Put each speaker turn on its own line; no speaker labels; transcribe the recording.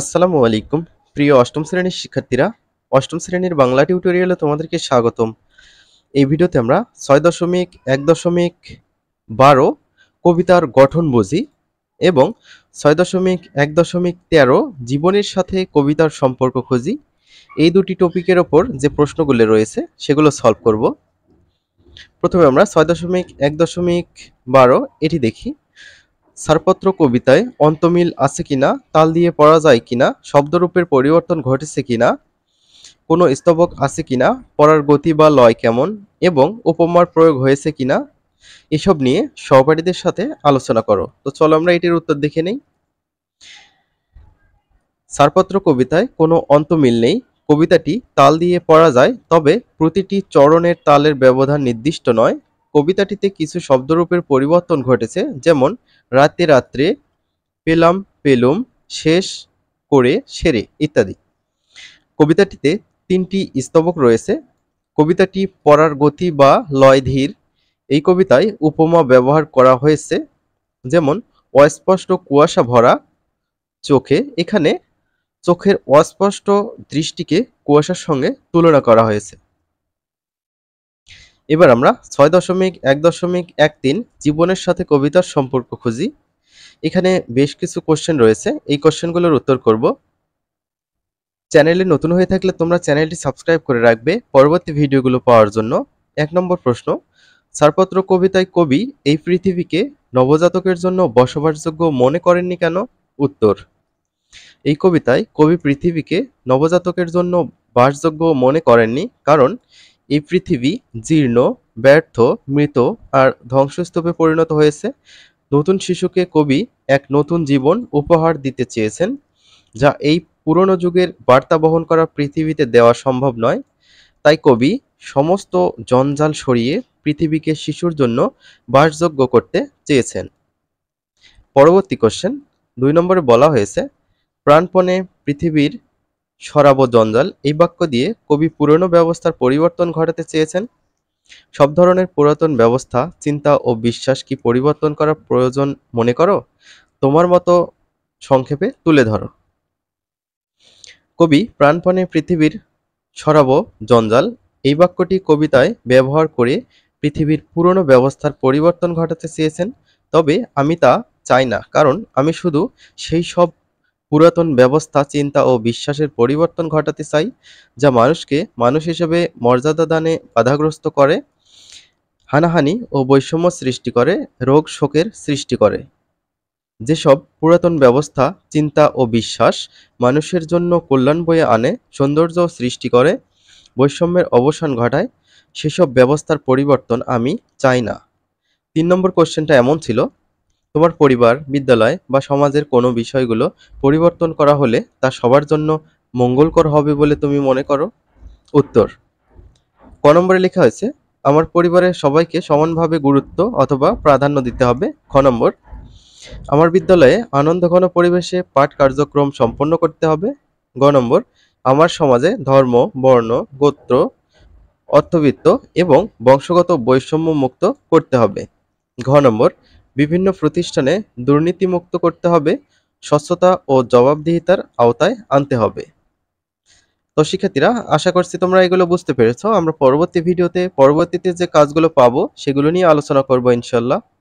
আসসালামু আলাইকুম প্রিয় অষ্টম শ্রেণীর শিক্ষার্থীরা অষ্টম শ্রেণীর বাংলা টিউটোরিয়ালে তোমাদেরকে স্বাগতম এই ভিডিওতে আমরা ছয় দশমিক এক দশমিক বারো কবিতার গঠন বুঝি এবং ছয় দশমিক এক দশমিক তেরো জীবনের সাথে কবিতার সম্পর্ক খুঁজি এই দুটি টপিকের ওপর যে প্রশ্নগুলো রয়েছে সেগুলো সলভ করব প্রথমে আমরা ছয় দশমিক এক দশমিক বারো এটি দেখি ছাড়পত্র কবিতায় অন্তমিল আছে কিনা তাল দিয়ে পড়া যায় কিনা শব্দরূপের পরিবর্তন ঘটেছে কিনা কোনো স্তবক আছে কিনা পড়ার গতি বা লয় কেমন এবং উপমার প্রয়োগ হয়েছে কিনা এসব নিয়ে সহপাঠীদের সাথে আলোচনা করো তো চলো আমরা এটির উত্তর দেখে নেই ছাড়পত্র কবিতায় কোনো অন্তমিল নেই কবিতাটি তাল দিয়ে পড়া যায় তবে প্রতিটি চরণের তালের ব্যবধান নির্দিষ্ট নয় কবিতাটিতে কিছু শব্দরূপের পরিবর্তন ঘটেছে যেমন রাতে রাত্রে পেলাম পেলুম শেষ করে সেরে ইত্যাদি কবিতাটিতে তিনটি স্তবক রয়েছে কবিতাটি পড়ার গতি বা লয় ধীর এই কবিতায় উপমা ব্যবহার করা হয়েছে যেমন অস্পষ্ট কুয়াশা ভরা চোখে এখানে চোখের অস্পষ্ট দৃষ্টিকে কুয়াশার সঙ্গে তুলনা করা হয়েছে এবার আমরা ছয় দশমিক এক দশমিক এক তিন জীবনের সাথে কবিতার সম্পর্ক খুঁজি এখানে বেশ কিছু কোশ্চেন রয়েছে এই কোশ্চেনগুলোর উত্তর করব চ্যানেলে নতুন হয়ে থাকলে তোমরা চ্যানেলটি সাবস্ক্রাইব করে রাখবে পরবর্তী ভিডিওগুলো পাওয়ার জন্য এক নম্বর প্রশ্ন ছাড়পত্র কবিতায় কবি এই পৃথিবীকে নবজাতকের জন্য বসবাসযোগ্য মনে করেননি কেন উত্তর এই কবিতায় কবি পৃথিবীকে নবজাতকের জন্য বাসযোগ্য মনে করেননি কারণ এই পৃথিবী জীর্ণ ব্যর্থ মৃত আর ধ্বংসস্তূপে পরিণত হয়েছে নতুন শিশুকে কবি এক নতুন জীবন উপহার দিতে চেয়েছেন যা এই পুরনো যুগের বার্তা বহন করা পৃথিবীতে দেওয়া সম্ভব নয় তাই কবি সমস্ত জঞ্জাল সরিয়ে পৃথিবীকে শিশুর জন্য বাসযোগ্য করতে চেয়েছেন পরবর্তী কোশ্চেন দুই নম্বরে বলা হয়েছে প্রাণপণে পৃথিবীর সরাবো জঞ্জাল এই বাক্য দিয়ে কবি পুরনো ব্যবস্থার পরিবর্তন ঘটাতে চেয়েছেন সব ধরনের পুরাতন ব্যবস্থা চিন্তা ও বিশ্বাস কি পরিবর্তন করার প্রয়োজন মনে করো তোমার মতো সংক্ষেপে তুলে ধরো কবি প্রাণপণে পৃথিবীর সরাব জঞ্জাল এই বাক্যটি কবিতায় ব্যবহার করে পৃথিবীর পুরনো ব্যবস্থার পরিবর্তন ঘটাতে চেয়েছেন তবে আমি তা চাই না কারণ আমি শুধু সেই সব পুরাতন ব্যবস্থা চিন্তা ও বিশ্বাসের পরিবর্তন ঘটাতে চাই যা মানুষকে মানুষ হিসেবে মর্যাদা দানে বাধাগ্রস্ত করে হানাহানি ও বৈষম্য সৃষ্টি করে রোগ শোকের সৃষ্টি করে যেসব পুরাতন ব্যবস্থা চিন্তা ও বিশ্বাস মানুষের জন্য কল্যাণ বয়ে আনে সৌন্দর্য সৃষ্টি করে বৈষম্যের অবসান ঘটায় সেসব ব্যবস্থার পরিবর্তন আমি চাই না তিন নম্বর কোশ্চেনটা এমন ছিল তোমার পরিবার বিদ্যালয় বা সমাজের কোনো বিষয়গুলো পরিবর্তন করা হলে তা সবার জন্য মঙ্গলকর হবে বলে তুমি মনে করো উত্তর ক নম্বরে লেখা হয়েছে আমার পরিবারের সবাইকে সমানভাবে গুরুত্ব অথবা প্রাধান্য দিতে হবে খ নম্বর আমার বিদ্যালয়ে আনন্দঘন পরিবেশে পাঠ কার্যক্রম সম্পন্ন করতে হবে গ নম্বর আমার সমাজে ধর্ম বর্ণ গোত্র অর্থবিত্ত এবং বংশগত বৈষম্য মুক্ত করতে হবে ঘ নম্বর বিভিন্ন প্রতিষ্ঠানে দুর্নীতিমুক্ত করতে হবে স্বচ্ছতা ও জবাবদিহিতার আওতায় আনতে হবে তো শিক্ষার্থীরা আশা করছি তোমরা এগুলো বুঝতে পেরেছ আমরা পরবর্তী ভিডিওতে পরবর্তীতে যে কাজগুলো পাবো সেগুলো নিয়ে আলোচনা করবো ইনশাল্লাহ